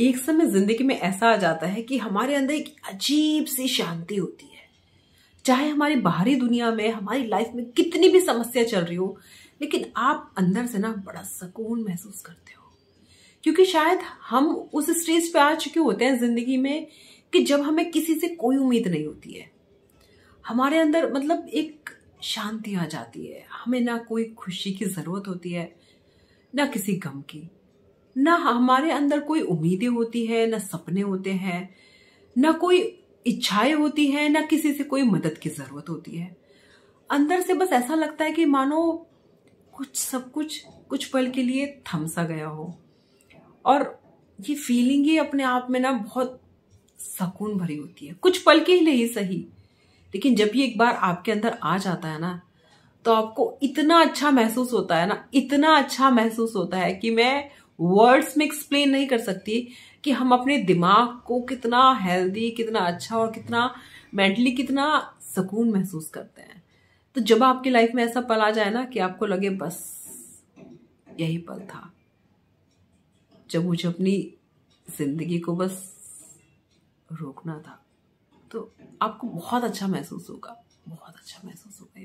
एक समय जिंदगी में ऐसा आ जाता है कि हमारे अंदर एक अजीब सी शांति होती है चाहे हमारी बाहरी दुनिया में हमारी लाइफ में कितनी भी समस्या चल रही हो लेकिन आप अंदर से ना बड़ा सुकून महसूस करते हो क्योंकि शायद हम उस स्टेज पे आ चुके होते हैं जिंदगी में कि जब हमें किसी से कोई उम्मीद नहीं होती है हमारे अंदर मतलब एक शांति आ जाती है हमें ना कोई खुशी की ज़रूरत होती है ना किसी गम की ना हमारे अंदर कोई उम्मीदें होती है ना सपने होते हैं ना कोई इच्छाएं होती है ना किसी से कोई मदद की जरूरत होती है अंदर से बस ऐसा लगता है कि मानो कुछ सब कुछ कुछ पल के लिए थमसा गया हो और ये फीलिंग ही अपने आप में ना बहुत सकून भरी होती है कुछ पल के लिए ही सही लेकिन जब ये एक बार आपके अंदर आ जाता है ना तो आपको इतना अच्छा महसूस होता है ना इतना अच्छा महसूस होता है कि मैं वर्ड्स में एक्सप्लेन नहीं कर सकती कि हम अपने दिमाग को कितना हेल्दी कितना अच्छा और कितना मेंटली कितना सुकून महसूस करते हैं तो जब आपकी लाइफ में ऐसा पल आ जाए ना कि आपको लगे बस यही पल था जब मुझे अपनी जिंदगी को बस रोकना था तो आपको बहुत अच्छा महसूस होगा बहुत अच्छा महसूस होगा